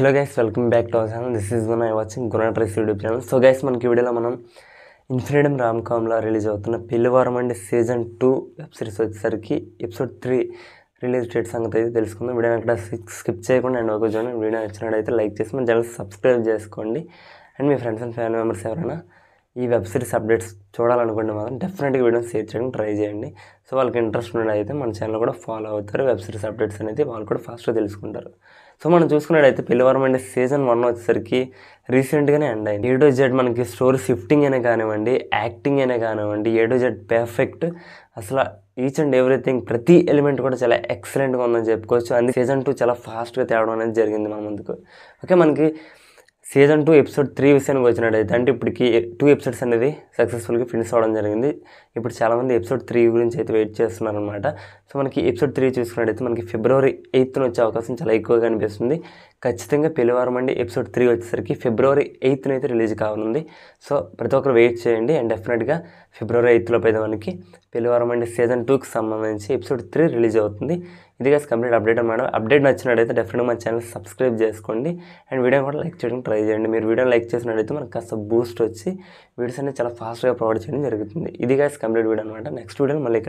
hello guys welcome back to our channel this is one I watching Guna press YouTube channel so guys మనకి వీడియోలో మనం ఇన్ఫ్రీడమ్ Ram Kamla release అవుతున్న పిల్లవారం అండి సీజన్ టూ వెబ్ సిరీస్ వచ్చేసరికి episode three release date సంగతి అయితే తెలుసుకుందాం వీడియో అక్కడ స్కిప్ చేయకుండా అండ్ ఒక జోన్ వీడియో అయితే లైక్ చేసి మన ఛానల్ సబ్స్క్రైబ్ చేసుకోండి అండ్ మీ ఫ్రెండ్స్ అండ్ ఫ్యామిలీ మెంబర్స్ ఎవరైనా ఈ వెబ్ సిరీస్ అప్డేట్స్ చూడాలనుకుంటే మాత్రం డెఫినెట్గా వీడియోస్ షేర్ చేయడానికి ట్రై చేయండి సో వాళ్ళకి ఇంట్రెస్ట్ అయితే మన ఛానల్ కూడా ఫాలో అవుతారు వెబ్ సిరీస్ అప్డేట్స్ అనేది వాళ్ళు కూడా ఫాస్ట్గా తెలుసుకుంటారు సో మనం చూసుకున్నట్టయితే పిల్లవరం అంటే సీజన్ వన్ వచ్చేసరికి రీసెంట్గానే ఎండ్ అయింది ఏ జెడ్ మనకి స్టోరీ షిఫ్టింగ్ అయినా కానివ్వండి యాక్టింగ్ అయినా కానివ్వండి ఏ జెడ్ పర్ఫెక్ట్ అసలు ఈచ్ అండ్ ఎవ్రీథింగ్ ప్రతి ఎలిమెంట్ కూడా చాలా ఎక్సలెంట్గా ఉందని చెప్పుకోవచ్చు అండ్ సీజన్ టూ చాలా ఫాస్ట్గా తేవడం అనేది జరిగింది మన ముందుకు ఓకే మనకి సీజన్ టూ ఎపిసోడ్ త్రీ విషయానికి వచ్చినట్టయితే అంటే ఇప్పటికి టూ ఎపిసోడ్స్ అనేది సక్సెస్ఫుల్గా ఫినిష్ అవ్వడం జరిగింది ఇప్పుడు చాలామంది ఎపిసోడ్ త్రీ గురించి అయితే వెయిట్ చేస్తున్నారనమాట సో మనకి ఎపిసోడ్ త్రీ చూసుకున్నట్టయితే మనకి ఫిబ్రవరి ఎయిత్న వచ్చే అవకాశం చాలా ఎక్కువగా అనిపిస్తుంది ఖచ్చితంగా అండి ఎపిసోడ్ త్రీ వచ్చేసరికి ఫిబ్రవరి ఎయిత్న అయితే రిలీజ్ కావనుంది సో ప్రతి ఒక్కరు వెయిట్ చేయండి అండ్ డెఫినెట్గా ఫిబ్రవరి ఎయిత్లో అయితే మనకి అండి సీజన్ టూకి సంబంధించి ఎపిసోడ్ త్రీ రిలీజ్ అవుతుంది ఇది కాస్త కంప్లీట్ అప్డేట్ మేడం అప్డేట్ నచ్చినట్టయితే డెఫినెట్గా మన ఛానల్ సబ్స్క్రైబ్ చేసుకోండి అండ్ వీడియో కూడా లైక్ చేయడానికి ట్రై చేయండి మీరు వీడియో లైక్ చేసినట్టయితే మనకు కాస్త బూస్ట్ వచ్చి వీడియోస్ అనేది చాలా ఫాస్ట్గా ప్రొవైడ్ చేయడం జరుగుతుంది ఇది కాస్త కంప్లీట్ వీడియో అనమాట నెక్స్ట్ వీడియో మళ్ళీ